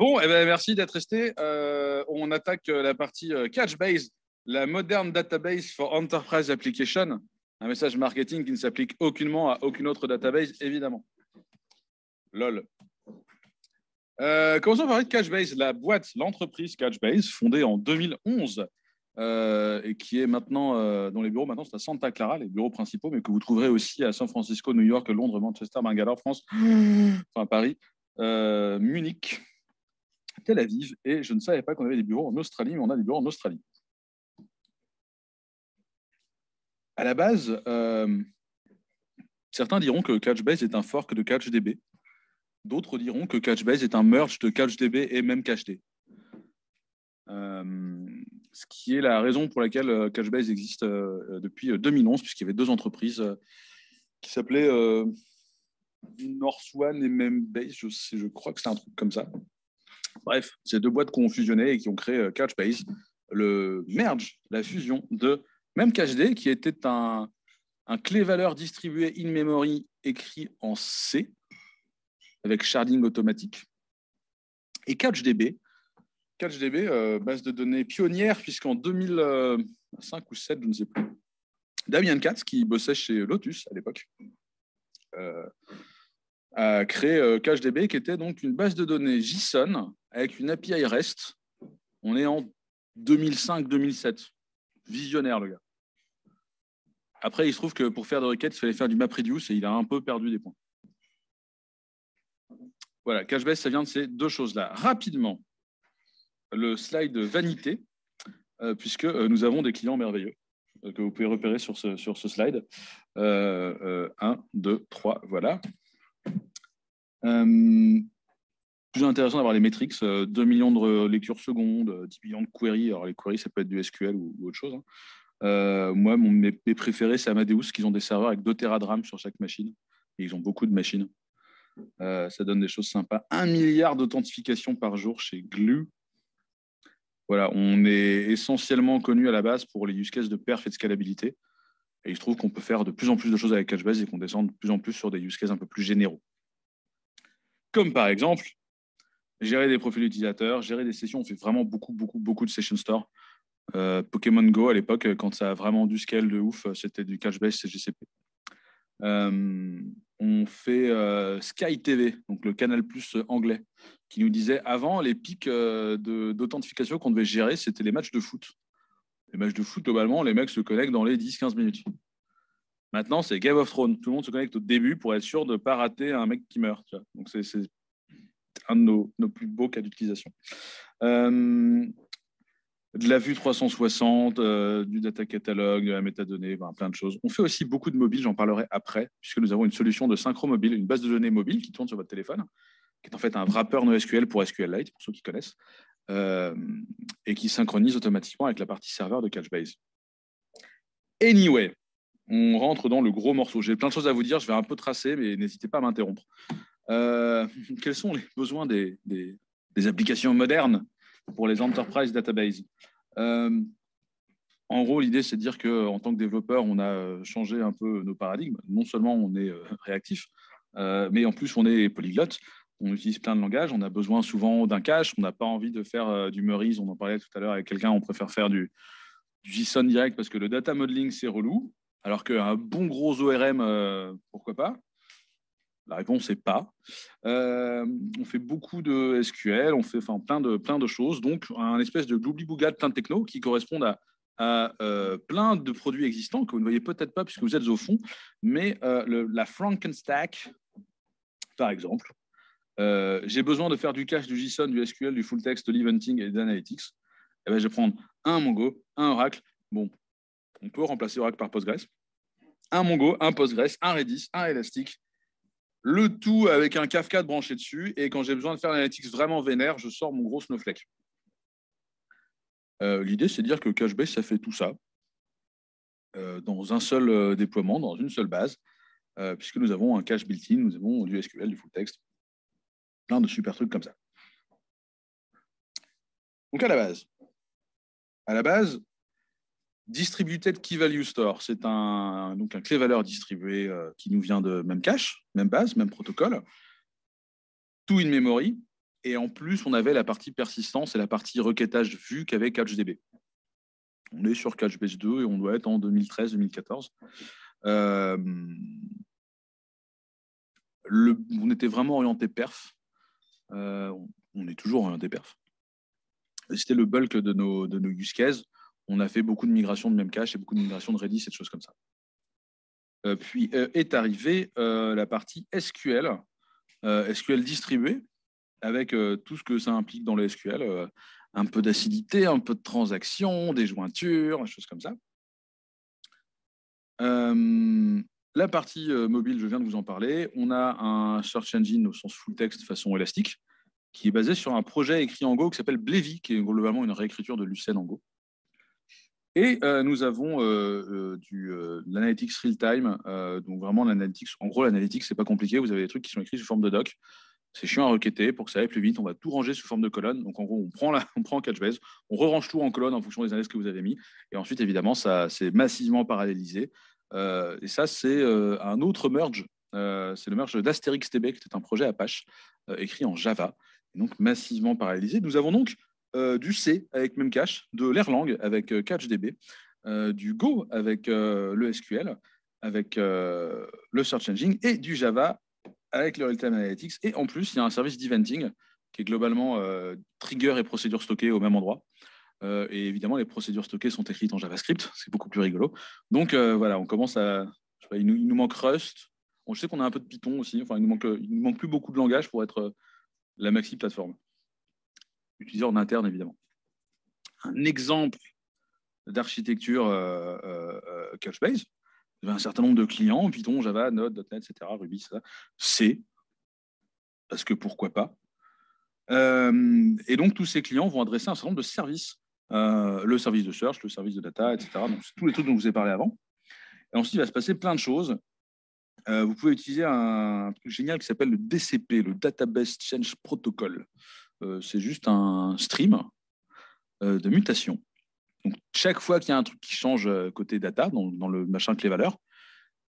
Bon, eh ben, merci d'être resté. Euh, on attaque euh, la partie euh, Catchbase, la Modern Database for Enterprise Application, un message marketing qui ne s'applique aucunement à aucune autre database, évidemment. LOL. commençons par Catchbase, la boîte, l'entreprise Catchbase, fondée en 2011 et qui est maintenant, dans les bureaux maintenant c'est à Santa Clara, les bureaux principaux, mais que vous trouverez aussi à San Francisco, New York, Londres, Manchester, Bangalore, France, mmh. enfin Paris, Munich, Tel Aviv, et je ne savais pas qu'on avait des bureaux en Australie, mais on a des bureaux en Australie. À la base, euh, certains diront que Catchbase est un fork de CouchDB. D'autres diront que Catchbase est un merge de CouchDB et même CatchD euh, ce qui est la raison pour laquelle euh, Catchbase existe depuis 2011, puisqu'il y avait deux entreprises qui s'appelaient North et même Base je crois que c'est un truc comme ça. Bref, ces deux boîtes qui ont fusionné et qui ont créé euh, Couchbase, le merge, la fusion de même CacheD, qui était un, clé valeur distribué in-memory écrit en C, avec sharding automatique, et CouchDB. CouchDB, euh, base de données pionnière, puisqu'en 2005 ou 2007, je ne sais plus, Damien Katz, qui bossait chez Lotus à l'époque, euh, a créé CacheDB, euh, qui était donc une base de données JSON avec une API REST. On est en 2005-2007. Visionnaire, le gars. Après, il se trouve que pour faire des requêtes, il fallait faire du MapReduce et il a un peu perdu des points. Voilà, Cachebase, ça vient de ces deux choses-là. Rapidement, le slide vanité, euh, puisque euh, nous avons des clients merveilleux que vous pouvez repérer sur ce, sur ce slide. 1, 2, 3, voilà. Euh, plus intéressant d'avoir les métriques, 2 euh, millions de lectures secondes, 10 euh, millions de queries. Alors, les queries, ça peut être du SQL ou, autre chose. Hein. moi, mon, mes, préférés, c'est Amadeus, qui ont des serveurs avec 2 Tera de RAM sur chaque machine. Et ils ont beaucoup de machines. ça donne des choses sympas. 1 milliard d'authentifications par jour chez Glue. Voilà, on est essentiellement connu à la base pour les use cases de perf et de scalabilité. Et il se trouve qu'on peut faire de plus en plus de choses avec Cachebase et qu'on descend de plus en plus sur des use cases un peu plus généraux comme par exemple gérer des profils utilisateurs, gérer des sessions. On fait vraiment beaucoup, beaucoup, beaucoup de session store. Euh, Pokémon Go à l'époque, quand ça a vraiment du scale de ouf, c'était du Cache Base CGCP. Euh, on fait euh, Sky TV, donc le canal plus anglais, qui nous disait avant les pics d'authentification qu'on devait gérer, c'était les matchs de foot. Les matchs de foot, globalement, les mecs se connectent dans les 10-15 minutes. Maintenant, c'est Game of Thrones. Tout le monde se connecte au début pour être sûr de ne pas rater un mec qui meurt. Donc, c'est un de nos, plus beaux cas d'utilisation. Euh, de la vue 360, euh, du data catalogue, de la métadonnée, ben, plein de choses. On fait aussi beaucoup de mobile, j'en parlerai après, puisque nous avons une solution de synchro mobile, une base de données mobile qui tourne sur votre téléphone, qui est en fait un wrapper NoSQL pour SQLite, pour ceux qui connaissent, euh, et qui synchronise automatiquement avec la partie serveur de Couchbase. Anyway, on rentre dans le gros morceau. J'ai plein de choses à vous dire, je vais un peu tracer, mais n'hésitez pas à m'interrompre. Euh, quels sont les besoins des, applications modernes pour les enterprise database euh, En gros, l'idée, c'est de dire qu'en tant que développeur, on a changé un peu nos paradigmes. Non seulement on est euh, réactif, mais en plus, on est polyglotte. On utilise plein de langages, on a besoin souvent d'un cache, on n'a pas envie de faire du Meurice, on en parlait tout à l'heure avec quelqu'un, on préfère faire du JSON direct parce que le data modeling, c'est relou. Alors qu'un bon gros ORM, euh, pourquoi pas La réponse est pas. Euh, on fait beaucoup de SQL, on fait enfin, plein, de, plein de choses. Donc, un espèce de gloubli bougat de plein de techno qui correspondent à, à euh, plein de produits existants que vous ne voyez peut-être pas puisque vous êtes au fond, mais la Frankenstack, par exemple, j'ai besoin de faire du cache, du JSON, du SQL, du full text, de l'eventing et d'analytics. Eh ben, je vais prendre un Mongo, un Oracle. Bon, on peut remplacer Oracle par Postgres. Un Mongo, un Postgres, un Redis, un Elastic. Le tout avec un Kafka branché dessus. Et quand j'ai besoin de faire l'analytics vraiment vénère, je sors mon gros Snowflake. Euh, l'idée, c'est de dire que Cachebase, ça fait tout ça euh, dans un seul euh, déploiement, dans une seule base, puisque nous avons un cache built-in, nous avons du SQL, du full text, plein de super trucs comme ça. Donc à la base, à la base, Distributed Key Value Store, c'est un, donc un clé valeur distribué euh, qui nous vient de même cache, même base, même protocole, tout in memory. Et en plus, on avait la partie persistance et la partie requêtage vue qu'avait CatchDB. On est sur CatchBase 2 et on doit être en 2013-2014. Euh, on était vraiment orienté perf. Euh, on est toujours orienté perf. C'était le bulk de nos, de nos use cases on a fait beaucoup de migrations de même cache et beaucoup de migrations de Redis et de choses comme ça. Euh, puis euh, est arrivée euh, la partie SQL, SQL distribué, avec tout ce que ça implique dans le SQL, un peu d'acidité, un peu de transactions, des jointures, des choses comme ça. la partie mobile, je viens de vous en parler. On a un search engine au sens full text façon élastique, qui est basé sur un projet écrit en Go qui s'appelle Blevy, qui est globalement une réécriture de Lucene en Go. Et euh, nous avons euh, euh, de du, l'analytics real-time, donc vraiment l'analytics. En gros, l'analytics, c'est pas compliqué. Vous avez des trucs qui sont écrits sous forme de doc. C'est chiant à requêter. Pour que ça aille plus vite, on va tout ranger sous forme de colonne. Donc, en gros, on prend, la, on prend catch base, on re-range tout en colonne en fonction des analyses que vous avez mis. Et ensuite, évidemment, ça c'est massivement parallélisé. et ça, c'est un autre merge. c'est le merge d'Astérix TB, qui est un projet Apache écrit en Java. donc, massivement parallélisé. Nous avons donc euh, du C avec Memcache, de l'Erlang avec euh, CatchDB, euh, du Go avec le SQL, avec le Search Engine et du Java avec le Real-Time Analytics. Et en plus, il y a un service d'eventing qui est globalement trigger et procédure stockée au même endroit. et évidemment, les procédures stockées sont écrites en JavaScript, c'est beaucoup plus rigolo. Donc voilà, on commence à. il, nous, manque Rust. On sais qu'on a un peu de Python aussi. Enfin, il nous manque, il nous manque plus beaucoup de langage pour être la maxi plateforme utilisé en interne, évidemment. Un exemple d'architecture euh, vous euh, euh, avez un certain nombre de clients, Python, Java, Node, .NET, etc., Ruby, ça, C, parce que pourquoi pas. Euh, et donc, tous ces clients vont adresser un certain nombre de services. le service de search, le service de data, etc. Donc, tous les trucs dont je vous ai parlé avant. Et ensuite, il va se passer plein de choses. vous pouvez utiliser un truc génial qui s'appelle le DCP, le Database Change Protocol. Euh, c'est juste un stream euh, de mutation. chaque fois qu'il y a un truc qui change euh, côté data, dans, le machin clé valeur,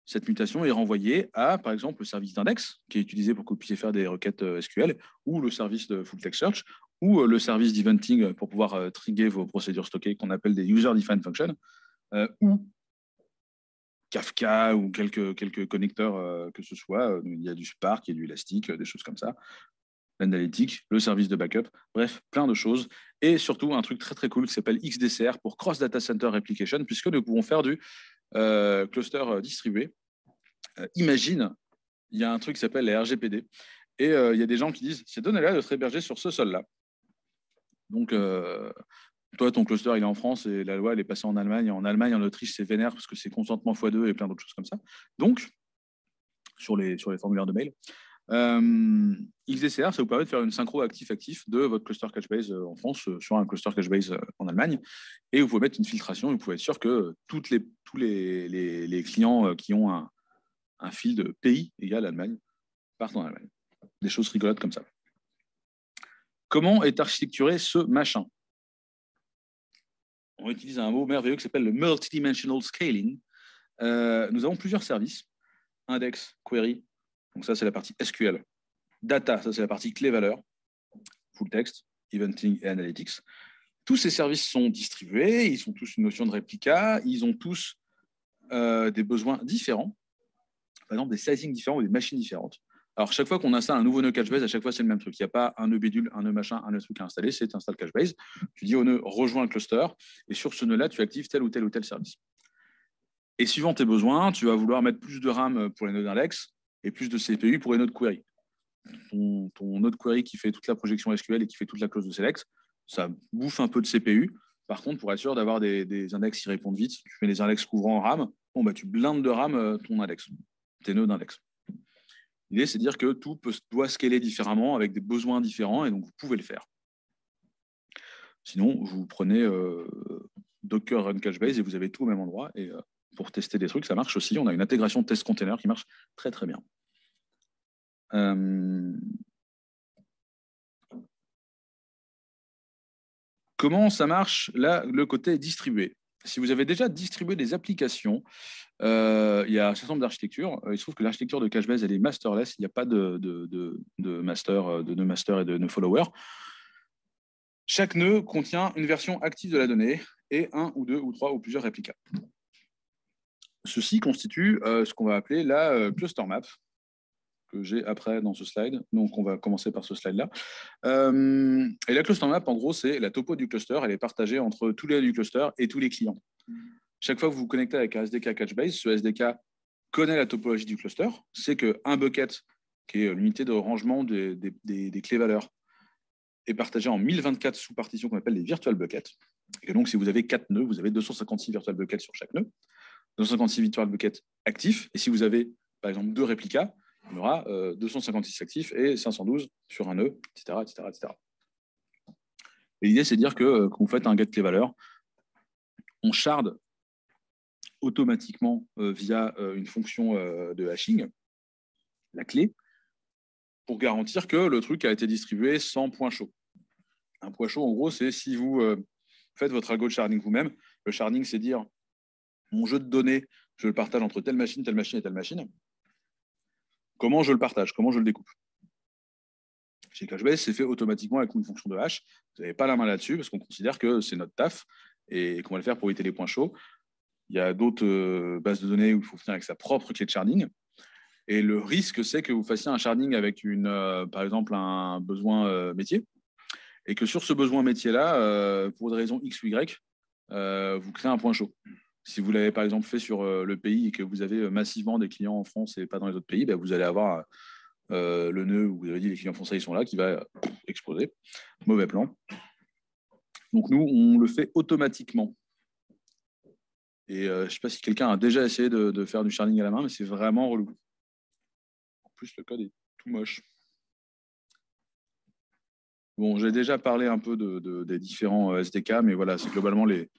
cette mutation est renvoyée à, par exemple, le service d'index, qui est utilisé pour que vous puissiez faire des requêtes SQL, ou le service de full text search, ou le service d'eventing pour pouvoir trigger vos procédures stockées, qu'on appelle des user-defined functions, ou Kafka ou quelques, quelques connecteurs que ce soit. Il y a du Spark, il y a du Elastic, des choses comme ça, l'analytique, le service de backup, bref, plein de choses. Et surtout, un truc très très cool qui s'appelle XDCR pour Cross Data Center Replication, puisque nous pouvons faire du euh, cluster euh, distribué. Euh, imagine, il y a un truc qui s'appelle les RGPD, et il y a des gens qui disent c'est données-là de se hébergées sur ce sol-là. Donc, toi, ton cluster, il est en France et la loi, elle est passée en Allemagne. En Allemagne, en Autriche, c'est vénère parce que c'est consentement x2 et plein d'autres choses comme ça. Donc, sur les, sur les formulaires de mail. Euh, XDCR, ça vous permet de faire une synchro actif-actif de votre cluster Cachebase euh, en France euh, sur un cluster cache en Allemagne. Et vous pouvez mettre une filtration, vous pouvez être sûr que toutes les, tous les, clients qui ont un, fil de pays à Allemagne partent en Allemagne. Des choses rigolotes comme ça. Comment est architecturé ce machin On utilise un mot merveilleux qui s'appelle le multidimensional scaling. nous avons plusieurs services, index, query, donc ça, c'est la partie SQL. Data, ça, c'est la partie clé-valeur, full text, eventing et analytics. Tous ces services sont distribués, ils ont tous une notion de réplica, ils ont tous euh, des besoins différents, par exemple des sizing différents ou des machines différentes. Alors, chaque fois qu'on installe un nouveau nœud cache-base, à chaque fois, c'est le même truc. Il n'y a pas un nœud bidule, un nœud machin, un nœud truc à installer. C'est install cache-base. Tu dis au nœud, rejoins le cluster. Et sur ce nœud-là, tu actives tel ou tel ou tel service. Et suivant tes besoins, tu vas vouloir mettre plus de RAM pour les nœuds d'index, et plus de CPU pour une autre query. Ton, autre query qui fait toute la projection SQL et qui fait toute la clause de select, ça bouffe un peu de CPU. Par contre, pour être sûr d'avoir des, index qui répondent vite, tu mets des index couvrant en RAM, bon, bah, tu blindes de RAM euh, ton index, tes nœuds d'index. L'idée, c'est de dire que tout doit scaler différemment avec des besoins différents et donc vous pouvez le faire. Sinon, vous prenez euh, Docker Run Cache Base et vous avez tout au même endroit et euh, pour tester des trucs. Ça marche aussi. On a une intégration test container qui marche très très bien. Euh, comment ça marche Là, le côté distribué. Si vous avez déjà distribué des applications, euh, il y a un certain nombre d'architectures. Euh, il se trouve que l'architecture de Cachebase, elle est masterless. Il n'y a pas de, de, de, master, et de, nœud follower. Chaque nœud contient une version active de la donnée et un ou deux ou trois ou plusieurs réplicas. Ceci constitue euh, ce qu'on va appeler la euh, cluster map que j'ai après dans ce slide. Donc, on va commencer par ce slide-là. Euh, et la cluster map, en gros, c'est la topo du cluster. Elle est partagée entre tous les du cluster et tous les clients. Chaque fois que vous vous connectez avec un SDK Catchbase, ce SDK connaît la topologie du cluster. C'est qu'un bucket, qui est l'unité de rangement des, clés valeurs, est partagé en 1024 sous-partitions qu'on appelle les virtual buckets. Et donc, si vous avez 4 nœuds, vous avez 256 virtual buckets sur chaque nœud. 256 victoires de Bucket actifs. Et si vous avez, par exemple, deux réplicas, on aura 256 euh, actifs et 512 sur un nœud, etc. etc., Et l'idée, c'est de dire que euh, quand vous faites un get les valeur, on shard automatiquement euh, via une fonction de hashing la clé pour garantir que le truc a été distribué sans point chaud. Un point chaud, en gros, c'est si vous faites votre algo de sharding vous-même. Le sharding, c'est dire mon jeu de données, je le partage entre telle machine, telle machine et telle machine. Comment je le partage Comment je le découpe Chez Cachebase, c'est fait automatiquement avec une fonction de hash. Vous n'avez pas la main là-dessus parce qu'on considère que c'est notre taf et qu'on va le faire pour éviter les points chauds. Il y a d'autres euh, bases de données où il faut finir avec sa propre clé de sharding. Et le risque, c'est que vous fassiez un sharding avec, une, euh, par exemple, un besoin euh, métier, et que sur ce besoin métier-là, pour des raisons X ou Y, vous créez un point chaud. Si vous l'avez par exemple fait sur euh, le pays et que vous avez euh, massivement des clients en France et pas dans les autres pays, bah, vous allez avoir euh, le nœud où vous avez dit les clients français ils sont là qui va exploser. Mauvais plan. Donc nous, on le fait automatiquement. Et je ne sais pas si quelqu'un a déjà essayé de, faire du sharding à la main, mais c'est vraiment relou. En plus, le code est tout moche. Bon, j'ai déjà parlé un peu des différents SDK, mais voilà, c'est globalement les,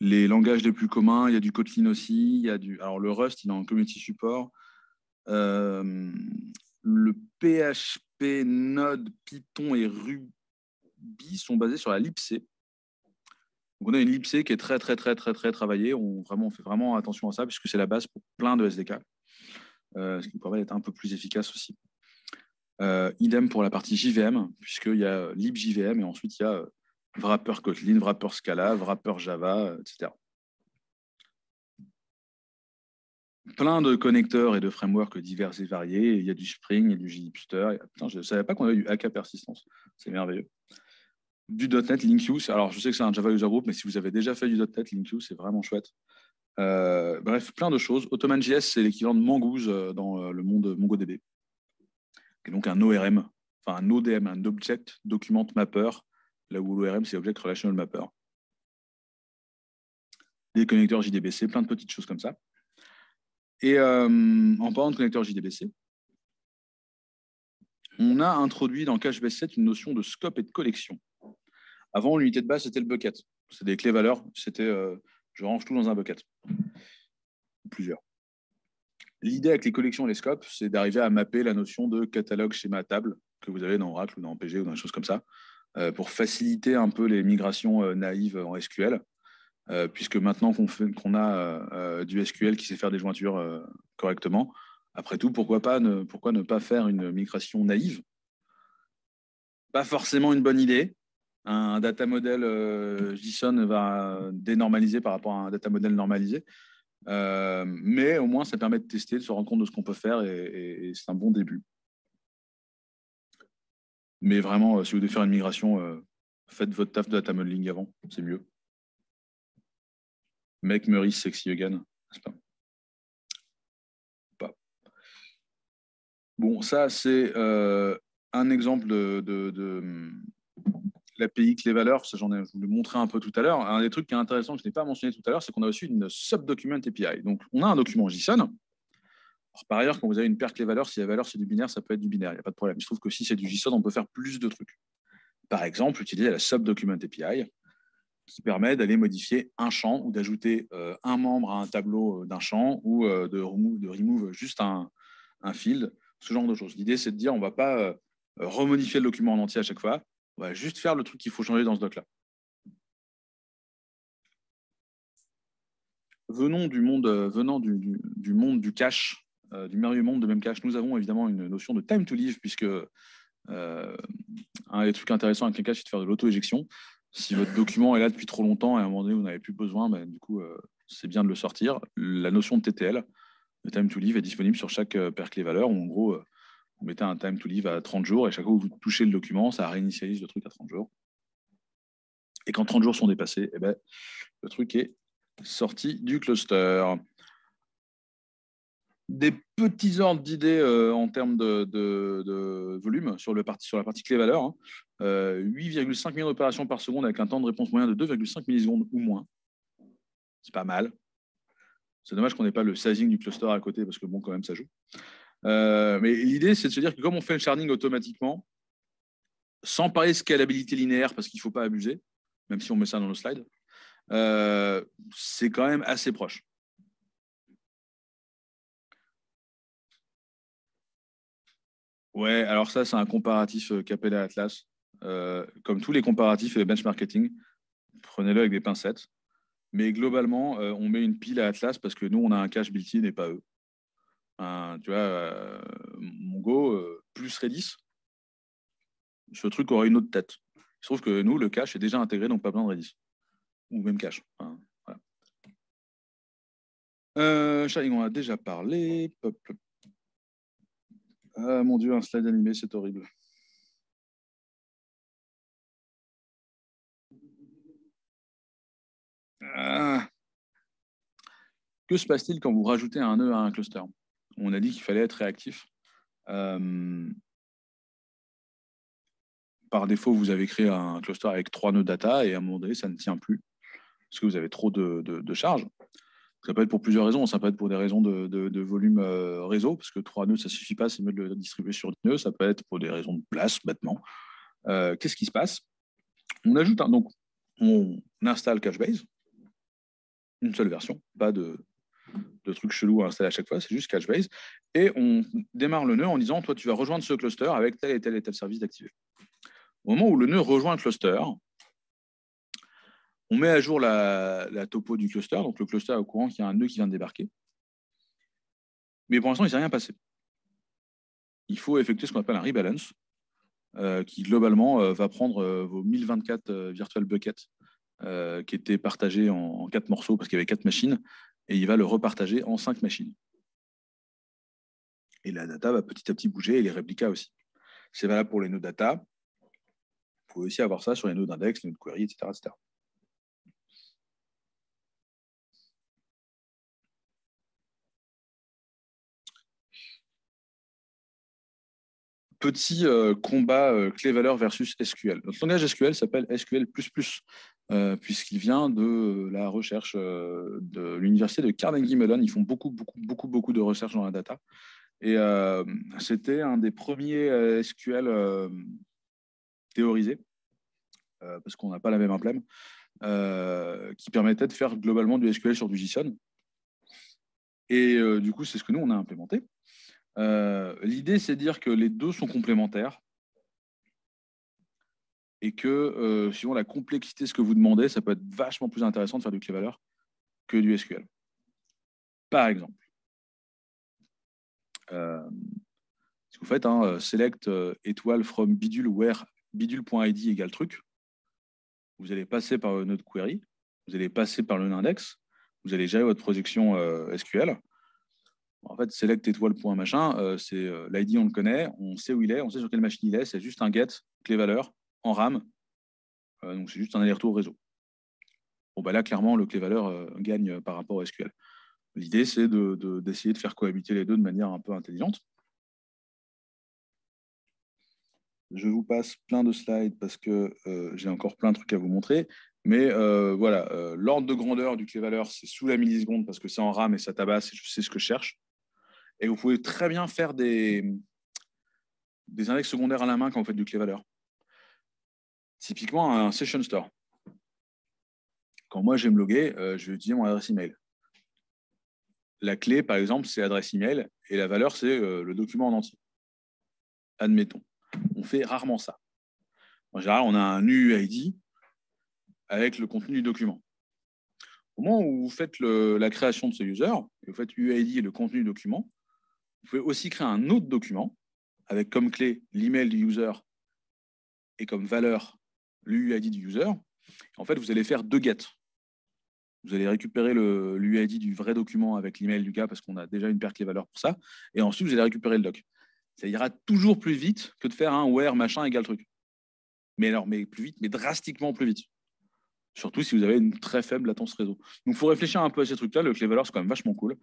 les langages les plus communs, il y a du Kotlin aussi, il y a du. Alors le Rust, il est en community support. Euh, le PHP, Node, Python et Ruby sont basés sur la libc. Donc on a une libc qui est très très très très très travaillée. On, vraiment, fait vraiment attention à ça puisque c'est la base pour plein de SDK, euh, ce qui pourrait être un peu plus efficace aussi. Euh, idem pour la partie JVM puisqu'il y a libjvm et ensuite il y a wrapper Kotlin, wrapper Scala, wrapper Java, etc. Plein de connecteurs et de frameworks divers et variés. Il y a du Spring, il y a du JHipster. je ne savais pas qu'on avait du AK Persistence. C'est merveilleux. Du .NET LinkU. Alors, je sais que c'est un Java User Group, mais si vous avez déjà fait du .NET LinkU, c'est vraiment chouette. Euh, bref, plein de choses. OttomanJS, c'est l'équivalent de Mongoose euh, dans euh, le monde MongoDB, C'est donc un ORM, enfin un ODM, un Object Document Mapper, là où l'ORM, c'est Object Relational Mapper. Des connecteurs JDBC, plein de petites choses comme ça. Et euh, en parlant de connecteurs JDBC, on a introduit dans cache 7 une notion de scope et de collection. Avant, l'unité de base, c'était le bucket. C'était des clés valeurs. C'était euh, je range tout dans un bucket. Plusieurs. L'idée avec les collections et les scopes, c'est d'arriver à mapper la notion de catalogue schéma table que vous avez dans Oracle ou dans PG ou dans des choses comme ça, euh, pour faciliter un peu les migrations euh, naïves en SQL, euh, puisque maintenant qu'on a du SQL qui sait faire des jointures correctement, après tout, pourquoi, pas ne, pourquoi ne pas faire une migration naïve Pas forcément une bonne idée. Un data model JSON va dénormaliser par rapport à un data model normalisé. mais au moins, ça permet de tester, de se rendre compte de ce qu'on peut faire et c'est un bon début. Mais vraiment, euh, si vous devez faire une migration, euh, faites votre taf de data modeling avant, c'est mieux. Make Murray sexy again. n'est-ce Pas. Bon, ça, c'est euh, un exemple de, de, de l'API les valeurs. Ça, j'en ai je vous montré un peu tout à l'heure. Un des trucs qui est intéressant que je n'ai pas mentionné tout à l'heure, c'est qu'on a aussi une sub-document API. Donc, on a un document JSON par ailleurs, quand vous avez une perte clé-valeur, si la valeur c'est du binaire, ça peut être du binaire, il n'y a pas de problème. se trouve que si c'est du JSON, on peut faire plus de trucs. Par exemple, utiliser la subdocument API qui permet d'aller modifier un champ ou d'ajouter euh, un membre à un tableau euh, d'un champ ou euh, de, remove, juste un, field, ce genre de choses. L'idée, c'est de dire, on ne va pas remodifier le document en entier à chaque fois, on va juste faire le truc qu'il faut changer dans ce doc-là. Venons du monde, venant du monde du cache euh, du merveilleux monde de Memcache, nous avons évidemment une notion de time to live, puisque euh, un des trucs intéressants avec Memcache, c'est de faire de l'auto-éjection. Si votre document est là depuis trop longtemps et à un moment donné, vous n'avez plus besoin, ben, du coup, euh, c'est bien de le sortir. La notion de TTL, le time to live, est disponible sur chaque clé valeur. Où, en gros, vous mettez un time to live à 30 jours et chaque fois que vous touchez le document, ça réinitialise le truc à 30 jours. Et quand 30 jours sont dépassés, eh ben, le truc est sorti du cluster des petits ordres d'idées euh, en termes de, volume sur, le parti, sur la partie clé valeur. 8,5 hein. euh, millions d'opérations par seconde avec un temps de réponse moyen de 2,5 millisecondes ou moins. C'est pas mal. C'est dommage qu'on n'ait pas le sizing du cluster à côté parce que bon, quand même, ça joue. Euh, mais l'idée, c'est de se dire que comme on fait un sharding automatiquement, sans parler de scalabilité linéaire parce qu'il ne faut pas abuser, même si on met ça dans le slide, c'est quand même assez proche. Ouais, alors ça, c'est un comparatif euh, Capella Atlas. Euh, comme tous les comparatifs et les benchmarking, prenez-le avec des pincettes. Mais globalement, euh, on met une pile à Atlas parce que nous, on a un cache built-in et pas eux. tu vois, Mongo plus Redis, ce truc aurait une autre tête. Il se trouve que nous, le cache est déjà intégré, donc pas besoin de Redis. Ou même cache. Enfin, on a déjà parlé. Ah, mon dieu, un slide animé, c'est horrible. Ah. Que se passe-t-il quand vous rajoutez un nœud à un cluster On a dit qu'il fallait être réactif. Euh, par défaut, vous avez créé un cluster avec trois nœuds data et à un moment donné, ça ne tient plus parce que vous avez trop de, de, de charges. Ça peut être pour plusieurs raisons. Ça peut être pour des raisons de, volume euh, réseau, parce que 3 nœuds, ça ne suffit pas, c'est mieux de le distribuer sur 10 nœuds. Ça peut être pour des raisons de place, bêtement. Euh, qu'est-ce qui se passe On ajoute un, donc, on installe Cachebase, une seule version, pas de, trucs chelous à installer à chaque fois, c'est juste Cachebase. Et on démarre le nœud en disant, toi, tu vas rejoindre ce cluster avec tel et tel et tel service d'activer. Au moment où le nœud rejoint le cluster, on met à jour la, topo du cluster, donc le cluster est au courant qu'il y a un nœud qui vient de débarquer. Mais pour l'instant, il ne s'est rien passé. Il faut effectuer ce qu'on appelle un rebalance, euh, qui globalement euh, va prendre euh, vos 1024 virtual buckets qui étaient partagés en, quatre morceaux parce qu'il y avait quatre machines, et il va le repartager en cinq machines. Et la data va petit à petit bouger et les réplicas aussi. C'est valable pour les nœuds data. Vous pouvez aussi avoir ça sur les nœuds d'index, les nœuds de query, etc. etc. petit euh, combat euh, clé valeur versus SQL. Notre langage SQL s'appelle SQL++, euh, puisqu'il vient de la recherche de l'université de Carnegie Mellon. Ils font beaucoup, beaucoup, beaucoup, beaucoup de recherche dans la data. Et c'était un des premiers SQL théorisés, parce qu'on n'a pas la même emblème, qui permettait de faire globalement du SQL sur du JSON. Et du coup, c'est ce que nous, on a implémenté. Euh, l'idée, c'est de dire que les deux sont complémentaires et que euh, suivant la complexité de ce que vous demandez, ça peut être vachement plus intéressant de faire du clé-valeur que du SQL. Par exemple, si euh, vous faites, un hein, euh, select étoile from bidule where bidule.id égale truc. Vous allez passer par notre query, vous allez passer par le index, vous allez gérer votre projection SQL en fait, select étoile point machin, euh, c'est euh, l'ID, on le connaît, on sait où il est, on sait sur quelle machine il est, c'est juste un get, clé valeur, en RAM. Euh, donc c'est juste un aller-retour au réseau. Bon, bah là, clairement, le clé valeur gagne par rapport au SQL. L'idée, c'est d'essayer de, faire cohabiter les deux de manière un peu intelligente. Je vous passe plein de slides parce que j'ai encore plein de trucs à vous montrer. Mais voilà, l'ordre de grandeur du clé valeur, c'est sous la milliseconde parce que c'est en RAM et ça tabasse, et je sais ce que je cherche. Et vous pouvez très bien faire des, des index secondaires à la main quand vous faites du clé valeur. Typiquement, un session store. Quand moi, je vais me loguer, euh, je vais utiliser mon adresse email. La clé, par exemple, c'est l'adresse email et la valeur, c'est euh, le document en entier. Admettons. On fait rarement ça. En général, on a un UUID avec le contenu du document. Au moment où vous faites la création de ce user, vous faites UUID et le contenu du document, vous pouvez aussi créer un autre document avec comme clé l'email du user et comme valeur l'UID du user. En fait, vous allez faire deux get. Vous allez récupérer l'UID du vrai document avec l'email du gars parce qu'on a déjà une paire clé valeur pour ça. Et ensuite, vous allez récupérer le doc. Ça ira toujours plus vite que de faire un where machin égale truc. Mais alors, mais plus vite, mais drastiquement plus vite. Surtout si vous avez une très faible latence réseau. Donc, il faut réfléchir un peu à ces trucs-là. Le clé valeur, c'est quand même vachement cool.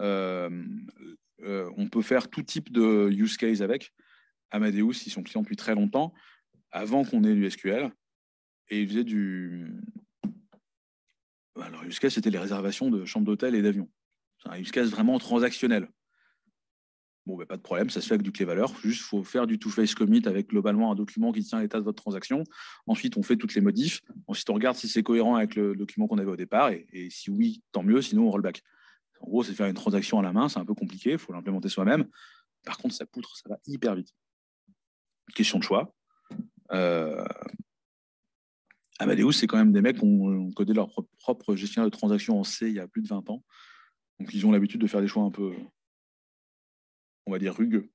Euh, euh, on peut faire tout type de use case avec. Amadeus, ils sont clients depuis très longtemps, avant qu'on ait du SQL. Et ils faisaient du. Alors, use case, c'était les réservations de chambres d'hôtel et d'avions. C'est un use case vraiment transactionnel. Bon, ben, pas de problème, ça se fait avec du clé valeur. Juste, il faut faire du two-face commit avec globalement un document qui tient l'état de votre transaction. Ensuite, on fait toutes les modifs. Ensuite, on regarde si c'est cohérent avec le document qu'on avait au départ. Et, si oui, tant mieux, sinon on rollback. En gros, c'est faire une transaction à la main, c'est un peu compliqué, il faut l'implémenter soi-même. Par contre, ça poutre, ça va hyper vite. Question de choix. Euh... Amadeus, c'est quand même des mecs qui ont, ont codé leur propre gestionnaire de transaction en C il y a plus de 20 ans. Donc, ils ont l'habitude de faire des choix un peu, on va dire, rugueux.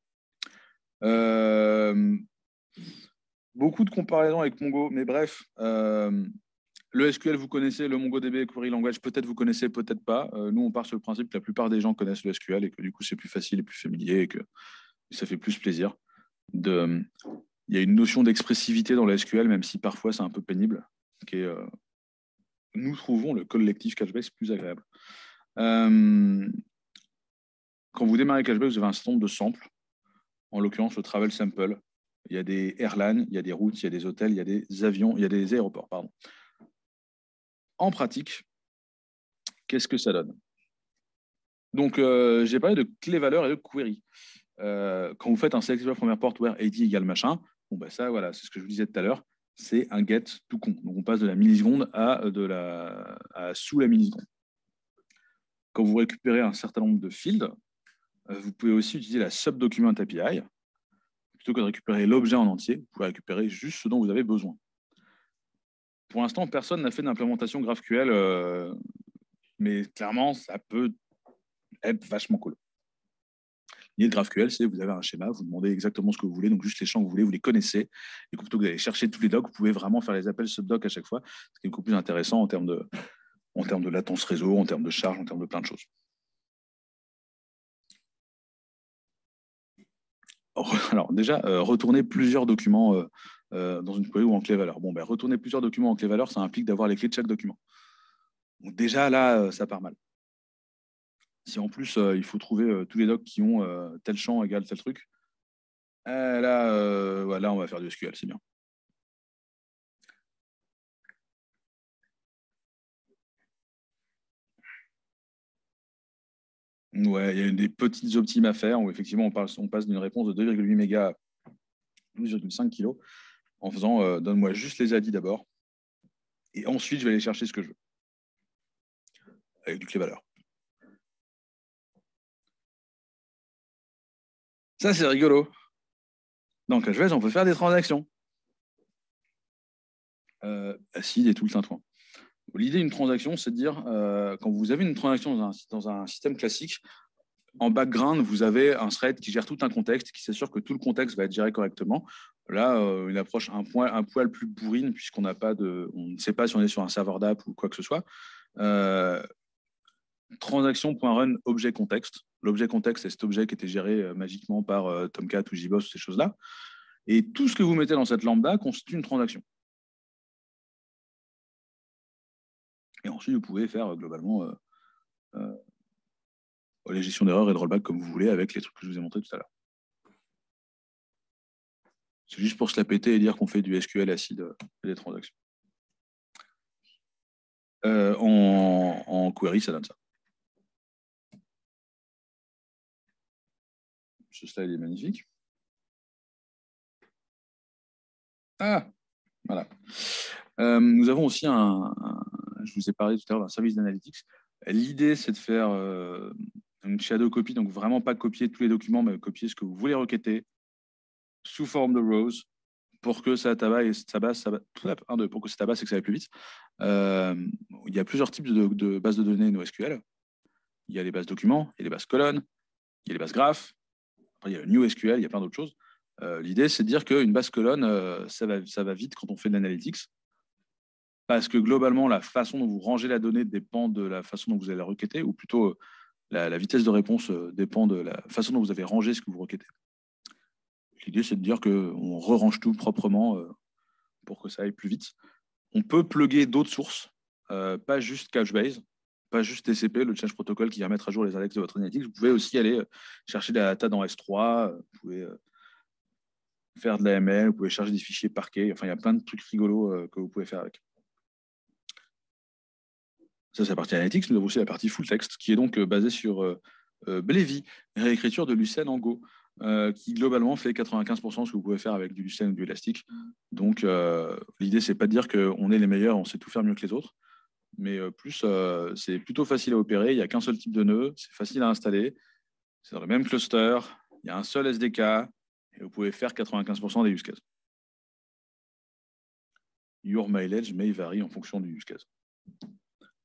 Euh, beaucoup de comparaisons avec Mongo, mais bref, euh, le SQL, vous connaissez, le MongoDB, Query Language, peut-être vous connaissez, peut-être pas. Euh, nous, on part sur le principe que la plupart des gens connaissent le SQL et que du coup, c'est plus facile et plus familier et que ça fait plus plaisir. Il y a une notion d'expressivité dans le SQL, même si parfois c'est un peu pénible, qui nous trouvons le collectif Cashbase plus agréable. Quand vous démarrez Cashback, vous avez un certain de samples, en l'occurrence le travel sample. Il y a des airlines, il y a des routes, il y a des hôtels, il y a des avions, il y a des aéroports. Pardon. En pratique, qu'est-ce que ça donne Donc, euh, j'ai parlé de clé valeur et de query. Euh, quand vous faites un select première porte where ID égale machin, bon, ben ça, voilà, c'est ce que je vous disais tout à l'heure, c'est un get tout con. Donc, on passe de la milliseconde à, euh, de la, à sous la milliseconde. Quand vous récupérez un certain nombre de fields, euh, vous pouvez aussi utiliser la subdocument API. Plutôt que de récupérer l'objet en entier, vous pouvez récupérer juste ce dont vous avez besoin. Pour l'instant, personne n'a fait d'implémentation GraphQL, euh, mais clairement, ça peut être vachement cool. L'idée de GraphQL, c'est que vous avez un schéma, vous demandez exactement ce que vous voulez, donc juste les champs que vous voulez, vous les connaissez, et plutôt que d'aller chercher tous les docs, vous pouvez vraiment faire les appels subdoc à chaque fois, ce qui est beaucoup plus intéressant en termes de, en termes de latence réseau, en termes de charge, en termes de plein de choses. alors déjà, euh, retourner plusieurs documents euh, euh, dans une query ou en clé valeur. Bon, ben, retourner plusieurs documents en clé valeur, ça implique d'avoir les clés de chaque document. Donc déjà, là, ça part mal. Si en plus, il faut trouver tous les docs qui ont tel champ égal tel truc, là, on va faire du SQL, c'est bien. Ouais, il y a des petites optimes à faire où effectivement on, passe d'une réponse de 2,8 mégas à 2,5 kg en faisant euh, donne-moi juste les addis d'abord et ensuite je vais aller chercher ce que je veux avec du clé valeur. Ça c'est rigolo. Donc je vais on peut faire des transactions. Euh, acide et tout le tintouin. L'idée d'une transaction, c'est de dire, euh, quand vous avez une transaction dans un, système classique, en background, vous avez un thread qui gère tout un contexte, qui s'assure que tout le contexte va être géré correctement. Là, euh, une approche un poil, un plus bourrine, puisqu'on n'a pas de, on ne sait pas si on est sur un serveur d'app ou quoi que ce soit. Euh, transaction.run objet contexte. L'objet contexte, c'est cet objet qui était géré magiquement par Tomcat ou JBoss, ces choses-là. Et tout ce que vous mettez dans cette lambda constitue une transaction. Et ensuite, vous pouvez faire euh, globalement euh, euh, les gestion d'erreurs et de rollback comme vous voulez avec les trucs que je vous ai montrés tout à l'heure. C'est juste pour se la péter et dire qu'on fait du SQL acide et des transactions. en, en, query, ça donne ça. Ce slide est magnifique. Ah, voilà. nous avons aussi un je vous ai parlé tout à l'heure d'un service d'analytics. L'idée, c'est de faire euh, une shadow copy, donc vraiment pas copier tous les documents, mais copier ce que vous voulez requêter sous forme de rows pour que ça tabasse et ça pour que ça tabasse et que ça plus vite. Euh, il y a plusieurs types de, bases de données NoSQL. Il y a les bases documents, il y a les bases colonnes, il y a les bases graphes, il y a le new SQL, il y a plein d'autres choses. Euh, l'idée, c'est de dire qu'une base colonne, ça, va, ça va vite quand on fait de l'analytics parce que globalement, la façon dont vous rangez la donnée dépend de la façon dont vous allez la requêter, ou plutôt euh, la, vitesse de réponse euh, dépend de la façon dont vous avez rangé ce que vous requêtez. L'idée, c'est de dire qu'on re-range tout proprement euh, pour que ça aille plus vite. On peut plugger d'autres sources, pas juste Couchbase, pas juste TCP, le change protocol qui va mettre à jour les index de votre analytics. Vous pouvez aussi aller chercher de la data dans S3, vous pouvez faire de l'AML, vous pouvez charger des fichiers parquet. Enfin, il y a plein de trucs rigolos que vous pouvez faire avec. Ça, c'est la partie analytics. Nous avons aussi la partie full text, qui est donc euh, basée sur euh, euh, Blévy, réécriture de Lucène en Go. qui globalement fait 95% de ce que vous pouvez faire avec du Lucene ou du Elastic. Donc l'idée, l'idée, c'est pas de dire qu'on est les meilleurs, on sait tout faire mieux que les autres, mais plus c'est plutôt facile à opérer, il n'y a qu'un seul type de nœud, c'est facile à installer, c'est dans le même cluster, il y a un seul SDK, et vous pouvez faire 95% des use cases. Your mileage may vary en fonction du use case.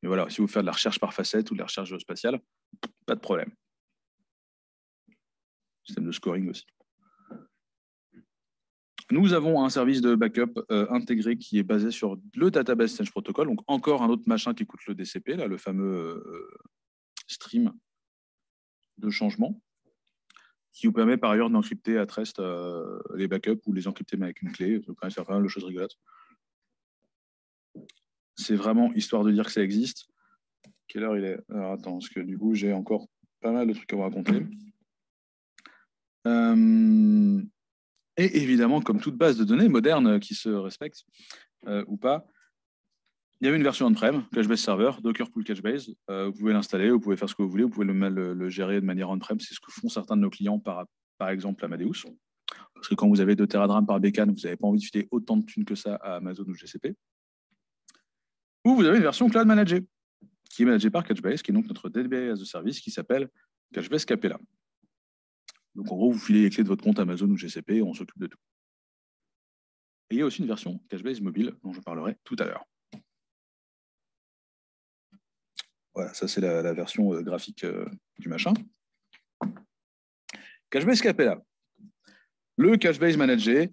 Mais voilà, si vous faites de la recherche par facette ou de la recherche géospatiale, pas de problème. Système de scoring aussi. Nous avons un service de backup euh, intégré qui est basé sur le database Change Protocol, donc encore un autre machin qui coûte le DCP, là, le fameux euh, stream de changement, qui vous permet par ailleurs d'encrypter à Trest euh, les backups ou les encrypter avec une clé. C'est quand même pas choses c'est vraiment histoire de dire que ça existe. Quelle heure il est Alors attends, parce que du coup, j'ai encore pas mal de trucs à vous raconter. Euh, et évidemment, comme toute base de données moderne qui se respecte euh, ou pas, il y avait une version on-prem, Cachebase Server, Docker Pool Cachebase. Euh, vous pouvez l'installer, vous pouvez faire ce que vous voulez, vous pouvez le, gérer de manière on-prem. C'est ce que font certains de nos clients, par, par exemple Amadeus. Parce que quand vous avez 2 TeraDram par bécane, vous n'avez pas envie de filer autant de thunes que ça à Amazon ou GCP. Ou vous avez une version cloud managée, qui est managée par Couchbase, qui est donc notre as de service qui s'appelle Couchbase Capella. Donc en gros, vous filez les clés de votre compte Amazon ou GCP, on s'occupe de tout. Et il y a aussi une version Couchbase mobile dont je parlerai tout à l'heure. Voilà, ça c'est la, version euh, graphique euh, du machin. Cachebase Capella. Le Cachebase Manager,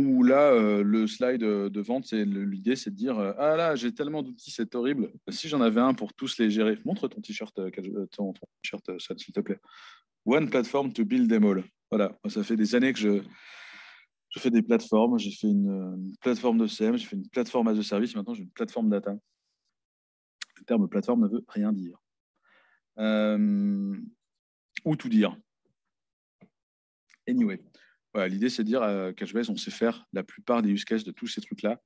où là, euh, le slide euh, de vente, l'idée, c'est de dire euh, Ah là, j'ai tellement d'outils, c'est horrible. Si j'en avais un pour tous les gérer, montre ton t-shirt, ton, t-shirt, s'il te plaît. One platform to build them all. Voilà, ça fait des années que je, fais des plateformes. J'ai fait une, plateforme de CM, j'ai fait une plateforme as a service, maintenant j'ai une plateforme data. Le terme plateforme ne veut rien dire. ou tout dire. Anyway l'idée, c'est de dire à euh, Cachebase, on sait faire la plupart des use cases de tous ces trucs-là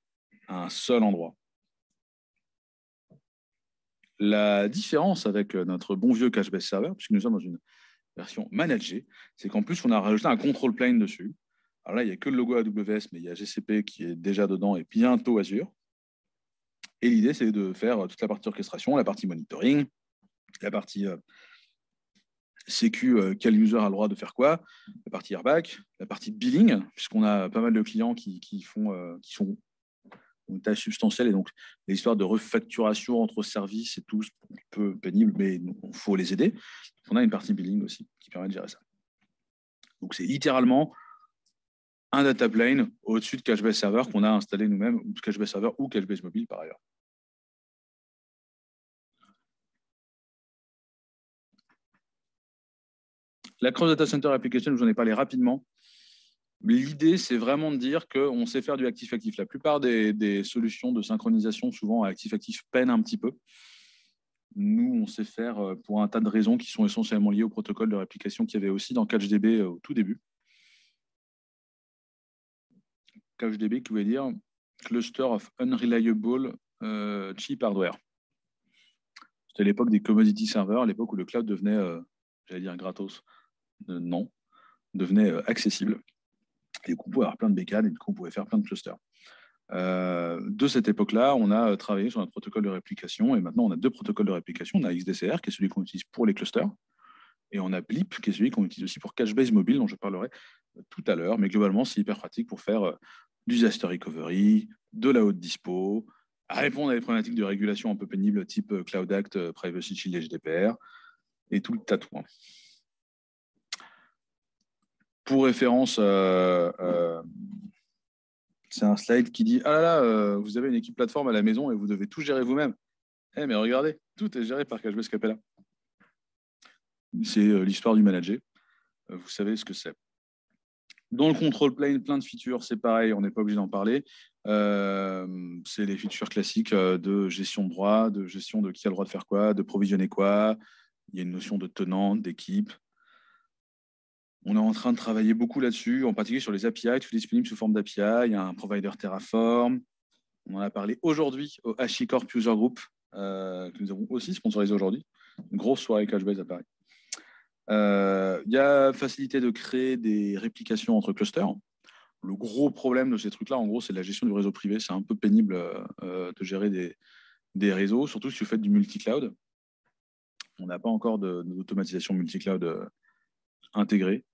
à un seul endroit. La différence avec euh, notre bon vieux Cachebase Server, puisque nous sommes dans une version managée, c'est qu'en plus, on a rajouté un control plane dessus. Alors là, il n'y a que le logo AWS, mais il y a GCP qui est déjà dedans et bientôt Azure. Et l'idée, c'est de faire euh, toute la partie orchestration, la partie monitoring, la partie sécu, euh, quel user a le droit de faire quoi, la partie airbag, la partie billing, puisqu'on a pas mal de clients qui, font, euh, qui sont une tâche substantielle et donc l'histoire de refacturation entre services et tout, un peu pénible, mais il faut les aider. On a une partie billing aussi qui permet de gérer ça. Donc c'est littéralement un data plane au-dessus de Cachebase Server qu'on a installé nous-mêmes, ou Cachebase Server ou Cachebase Mobile par ailleurs. La Cross Data Center Application, je vous en ai parlé rapidement. L'idée, c'est vraiment de dire qu'on sait faire du actif-actif. La plupart des, solutions de synchronisation, souvent actif-actif, peinent un petit peu. Nous, on sait faire euh, pour un tas de raisons qui sont essentiellement liées au protocole de réplication qu'il y avait aussi dans CatchDB euh, au tout début. CatchDB qui veut dire Cluster of Unreliable euh, Cheap Hardware. C'était l'époque des commodity servers, l'époque où le cloud devenait, j'allais dire, gratos non devenait euh, accessible. Et du on pouvait avoir plein de bécanes et du coup, on pouvait faire plein de clusters. Euh, de cette époque-là, on a euh, travaillé sur un protocole de réplication et maintenant on a deux protocoles de réplication. On a XDCR qui est celui qu'on utilise pour les clusters et on a Blip qui est celui qu'on utilise aussi pour cache Mobile dont je parlerai tout à l'heure. Mais globalement, c'est hyper pratique pour faire du disaster recovery, de la haute dispo, répondre à des problématiques de régulation un peu pénibles type Cloud Act, Privacy Shield et GDPR et tout le tatouage pour référence, euh, euh, c'est un slide qui dit Ah là là, euh, vous avez une équipe plateforme à la maison et vous devez tout gérer vous-même. Eh, mais regardez, tout est géré par Cashbase Capella. C'est l'histoire du manager. vous savez ce que c'est. Dans le control plane, plein de features, c'est pareil, on n'est pas obligé d'en parler. c'est les features classiques de gestion de droit, de gestion de qui a le droit de faire quoi, de provisionner quoi. Il y a une notion de tenante, d'équipe, on est en train de travailler beaucoup là-dessus, en particulier sur les API, tout disponible sous forme d'API. Il y a un provider Terraform. On en a parlé aujourd'hui au HashiCorp User Group, euh, que nous avons aussi sponsorisé aujourd'hui. Une grosse soirée Couchbase à Paris. Euh, il y a facilité de créer des réplications entre clusters. Le gros problème de ces trucs-là, en gros, c'est la gestion du réseau privé. C'est un peu pénible euh, de gérer des, des, réseaux, surtout si vous faites du multi-cloud. On n'a pas encore d'automatisation multi-cloud intégrée.